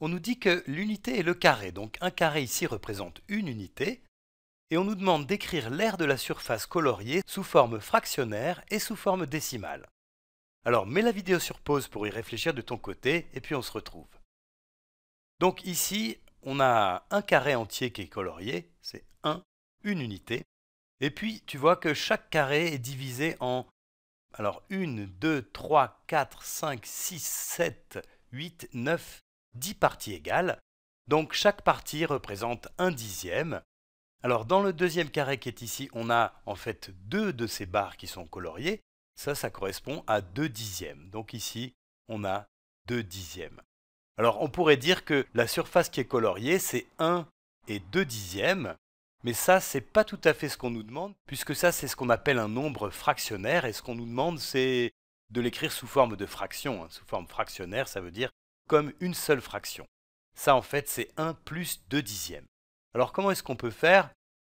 on nous dit que l'unité est le carré, donc un carré ici représente une unité, et on nous demande d'écrire l'aire de la surface coloriée sous forme fractionnaire et sous forme décimale. Alors mets la vidéo sur pause pour y réfléchir de ton côté, et puis on se retrouve. Donc ici, on a un carré entier qui est colorié, c'est 1, une unité, et puis tu vois que chaque carré est divisé en alors 1, 2, 3, 4, 5, 6, 7, 8, 9, 10 parties égales, donc chaque partie représente un dixième. Alors dans le deuxième carré qui est ici, on a en fait deux de ces barres qui sont coloriées. Ça, ça correspond à 2 dixièmes. Donc ici, on a deux dixièmes. Alors on pourrait dire que la surface qui est coloriée, c'est 1 et 2 dixièmes. Mais ça, c'est pas tout à fait ce qu'on nous demande, puisque ça, c'est ce qu'on appelle un nombre fractionnaire, et ce qu'on nous demande, c'est de l'écrire sous forme de fraction. Hein. Sous forme fractionnaire, ça veut dire comme une seule fraction. Ça, en fait, c'est 1 plus 2 dixièmes. Alors, comment est-ce qu'on peut faire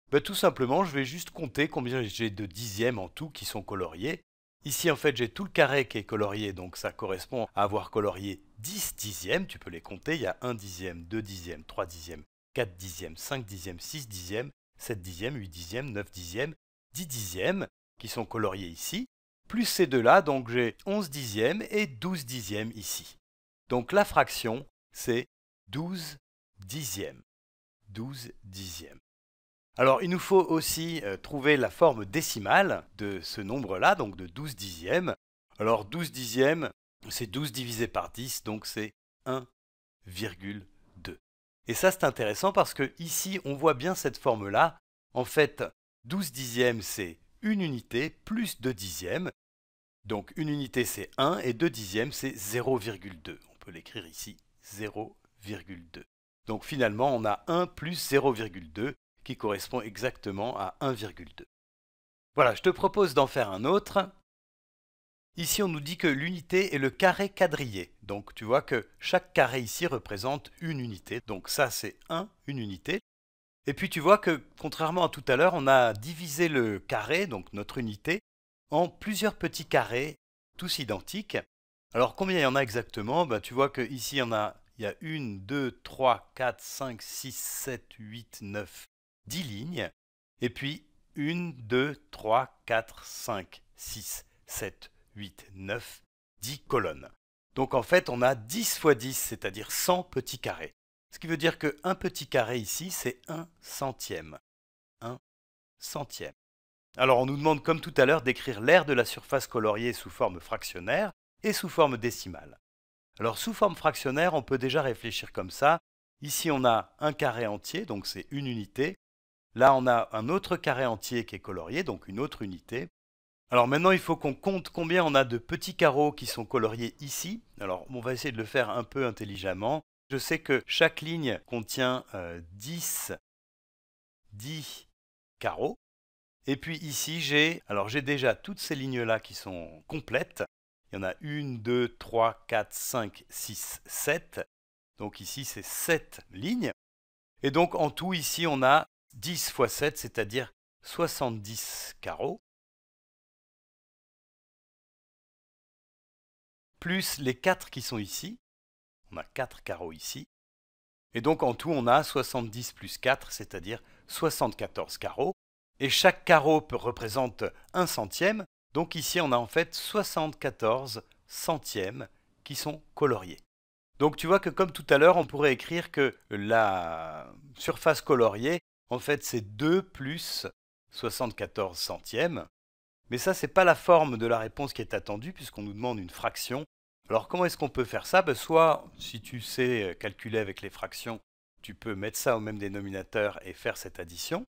ben, Tout simplement, je vais juste compter combien j'ai de dixièmes en tout qui sont coloriés. Ici, en fait, j'ai tout le carré qui est colorié, donc ça correspond à avoir colorié 10 dixièmes. Tu peux les compter, il y a 1 dixième, 2 dixièmes, 3 dixièmes, 4 dixièmes, 5 dixièmes, 6 dixièmes, 7 dixièmes, 8 dixièmes, 9 dixièmes, 10 dixièmes qui sont coloriés ici. Plus ces deux-là, donc j'ai 11 dixièmes et 12 dixièmes ici. Donc la fraction, c'est 12 dixièmes. 12 dixièmes. Alors il nous faut aussi euh, trouver la forme décimale de ce nombre-là, donc de 12 dixièmes. Alors 12 dixièmes, c'est 12 divisé par 10, donc c'est 1,2. Et ça c'est intéressant parce que ici on voit bien cette forme-là. En fait, 12 dixièmes c'est une unité plus 2 dixièmes. Donc une unité c'est 1 et 2 dixièmes c'est 0,2 peut l'écrire ici 0,2. Donc finalement, on a 1 plus 0,2 qui correspond exactement à 1,2. Voilà, je te propose d'en faire un autre. Ici, on nous dit que l'unité est le carré quadrillé. Donc tu vois que chaque carré ici représente une unité. Donc ça, c'est 1, une unité. Et puis tu vois que, contrairement à tout à l'heure, on a divisé le carré, donc notre unité, en plusieurs petits carrés, tous identiques. Alors combien il y en a exactement bah, Tu vois qu'ici il y a, il 1, 2, 3, 4, 5, 6, 7, 8, 9, 10 lignes. Et puis 1, 2, 3, 4, 5, 6, 7, 8, 9, 10 colonnes. Donc en fait on a 10 fois 10, c'est-à-dire 100 petits carrés. Ce qui veut dire qu'un petit carré ici c'est 1 centième. 1 centième. Alors on nous demande comme tout à l'heure d'écrire l'aire de la surface coloriée sous forme fractionnaire et sous forme décimale. Alors sous forme fractionnaire, on peut déjà réfléchir comme ça. Ici, on a un carré entier, donc c'est une unité. Là, on a un autre carré entier qui est colorié, donc une autre unité. Alors maintenant, il faut qu'on compte combien on a de petits carreaux qui sont coloriés ici. Alors on va essayer de le faire un peu intelligemment. Je sais que chaque ligne contient 10, euh, 10 carreaux. Et puis ici, j'ai alors j'ai déjà toutes ces lignes-là qui sont complètes. Il y en a 1, 2, 3, 4, 5, 6, 7. Donc ici, c'est 7 lignes. Et donc en tout, ici, on a 10 x 7, c'est-à-dire 70 carreaux. Plus les 4 qui sont ici. On a 4 carreaux ici. Et donc en tout, on a 70 plus 4, c'est-à-dire 74 carreaux. Et chaque carreau représente un centième. Donc ici, on a en fait 74 centièmes qui sont coloriés. Donc tu vois que comme tout à l'heure, on pourrait écrire que la surface coloriée, en fait, c'est 2 plus 74 centièmes. Mais ça, ce n'est pas la forme de la réponse qui est attendue, puisqu'on nous demande une fraction. Alors comment est-ce qu'on peut faire ça ben, Soit, si tu sais calculer avec les fractions, tu peux mettre ça au même dénominateur et faire cette addition.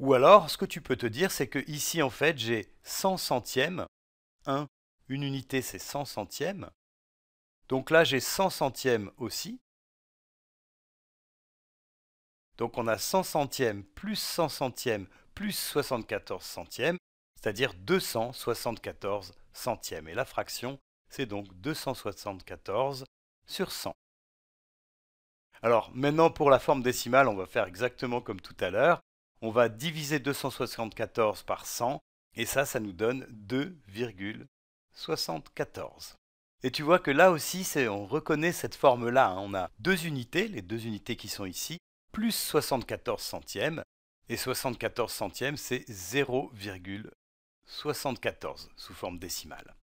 Ou alors, ce que tu peux te dire, c'est que ici, en fait, j'ai 100 centièmes. 1, une unité, c'est 100 centièmes. Donc là, j'ai 100 centièmes aussi. Donc on a 100 centièmes plus 100 centièmes plus 74 centièmes, c'est-à-dire 274 centièmes. Et la fraction, c'est donc 274 sur 100. Alors maintenant pour la forme décimale, on va faire exactement comme tout à l'heure on va diviser 274 par 100, et ça, ça nous donne 2,74. Et tu vois que là aussi, on reconnaît cette forme-là. Hein. On a deux unités, les deux unités qui sont ici, plus 74 centièmes. Et 74 centièmes, c'est 0,74 sous forme décimale.